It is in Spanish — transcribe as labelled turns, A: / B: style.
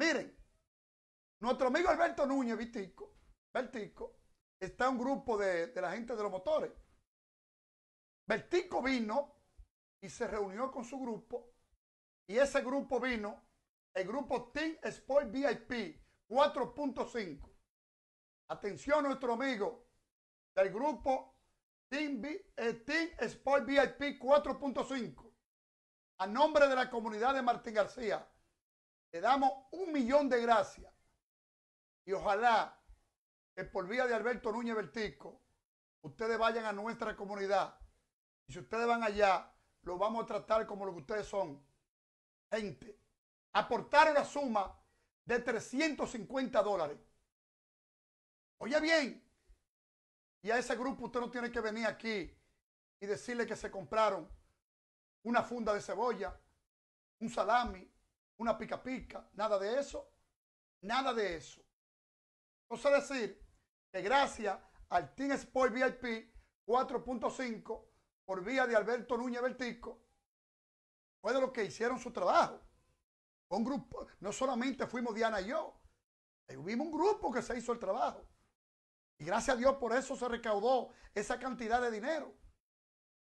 A: Miren, nuestro amigo Alberto Núñez, Vitico, Vertico, está un grupo de, la gente de los motores. Vertico vino y se reunió con su grupo. Y ese grupo vino, el grupo Team Sport VIP 4.5. Atención, nuestro amigo del grupo Team, eh, Team Sport VIP 4.5. A nombre de la comunidad de Martín García, le damos un millón de gracias. Y ojalá que por vía de Alberto Núñez Bertico, ustedes vayan a nuestra comunidad. Y si ustedes van allá, lo vamos a tratar como lo que ustedes son. Gente, aportar una suma de 350 dólares. Oye bien, y a ese grupo usted no tiene que venir aquí y decirle que se compraron una funda de cebolla, un salami, una pica pica, nada de eso, nada de eso. Entonces decir que gracias al Team Sport VIP 4.5 por vía de Alberto Núñez Bertico, fue de los que hicieron su trabajo. Un grupo, no solamente fuimos Diana y yo, Hubo un grupo que se hizo el trabajo. Y gracias a Dios por eso se recaudó esa cantidad de dinero.